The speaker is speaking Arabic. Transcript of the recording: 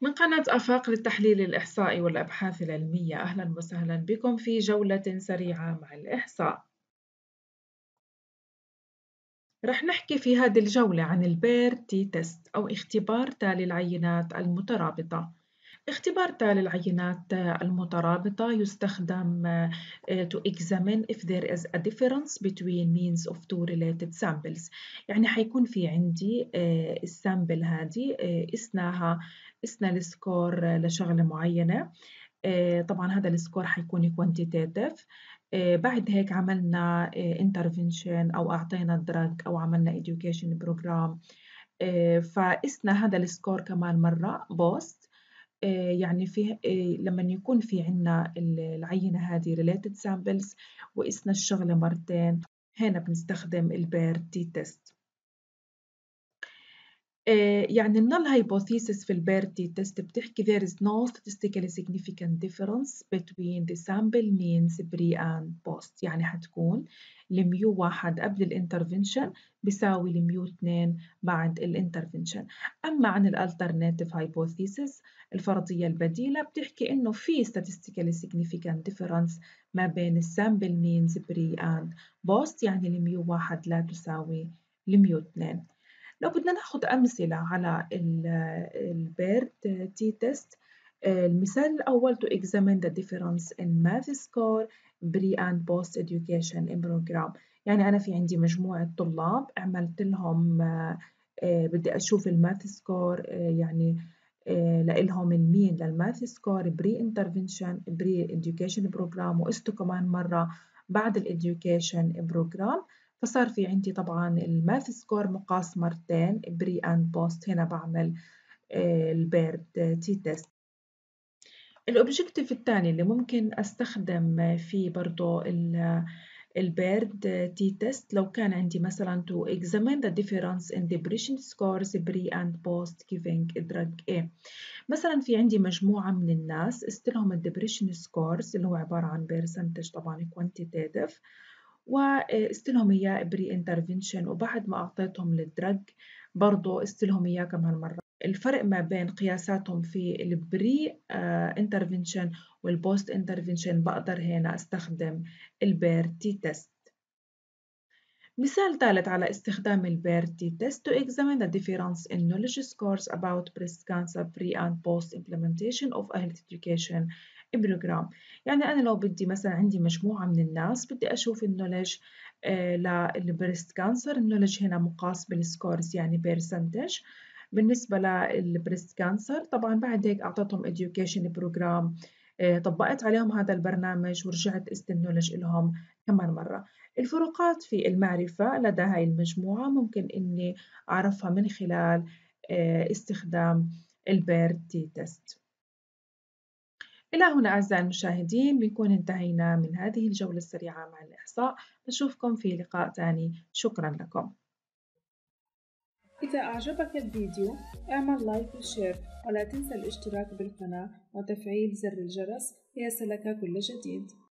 من قناة آفاق للتحليل الإحصائي والأبحاث العلمية أهلا وسهلا بكم في جولة سريعة مع الإحصاء رح نحكي في هذه الجولة عن البير تي تيست أو اختبار تالي العينات المترابطة اختبار تالي العينات المترابطة يستخدم آه، to examine if there is a difference between means of two related samples يعني حيكون في عندي آه، السامبل هذه اسناها آه، اسنا السكور لشغلة معينة طبعا هذا السكور حيكون quantitative بعد هيك عملنا intervention أو أعطينا drug أو عملنا education program فاسنا هذا السكور كمان مرة بوست آه، يعني في آه، لما يكون في عنا العينة هذه related samples وقسنا الشغلة مرتين هنا بنستخدم تي تيست آه، يعني النال hypothesis في البيرتي تيست بتحكي there is no statistically significant difference between the sample means pre and post يعني هتكون الميو واحد قبل الانترفنشن بيساوي الميو اثنين بعد الانترفنشن أما عن الالترناتيف hypothesis الفرضية البديلة بتحكي إنه في statistically significant difference ما بين السامبل means pre and post يعني الميو واحد لا تساوي الميو اثنين لو بدنا ناخد أمثلة على البيرد تي T-test آه، المثال الأول to examine the difference in math score pre and post education in program يعني أنا في عندي مجموعة طلاب عملت لهم آه، آه، بدي أشوف الماث سكور يعني لإلهم المين للماث سكور بري انترفنشن بري education بروجرام وقسته كمان مرة بعد الادوكيشن بروجرام فصار في عندي طبعا الماث سكور مقاس مرتين بري اند بوست هنا بعمل البيرد تي تيست الاوبجكتيف الثاني اللي ممكن أستخدم فيه برضو البيرد تي تيست لو كان عندي مثلا to examine the difference in depression scores pre and post giving drug A مثلا في عندي مجموعة من الناس استلهم الدبريشن سكورز اللي هو عبارة عن percentage طبعا quantitative واستلهم إياه بري انترفنشن وبعد ما أعطيتهم الدرج برضه استلهم إياه كمان مرة الفرق ما بين قياساتهم في البري انترفنشن والبوست انترفنشن بقدر هنا استخدم البير تي تيست مثال ثالث على استخدام البيرتي e test to examine the difference in knowledge scores about breast cancer pre and post implementation of a health education بروجرام يعني أنا لو بدي مثلا عندي مجموعة من الناس بدي أشوف النولج للبريست كانسر النولج هنا مقاس بالسكورز يعني بيرسنتج بالنسبة للبريست كانسر طبعا بعد هيك أعطيتهم education بروجرام آه، طبقت عليهم هذا البرنامج ورجعت استنولج النولج لهم كمان مرة الفروقات في المعرفة لدى هاي المجموعة ممكن إني أعرفها من خلال آه، استخدام البيرتي تي تيست إلى هنا أعزائي المشاهدين بنكون انتهينا من هذه الجولة السريعة مع الإحصاء نشوفكم في لقاء تاني شكرا لكم إذا أعجبك الفيديو اعمل لايك وشير ولا تنسى الاشتراك بالقناة وتفعيل زر الجرس ليصلك كل جديد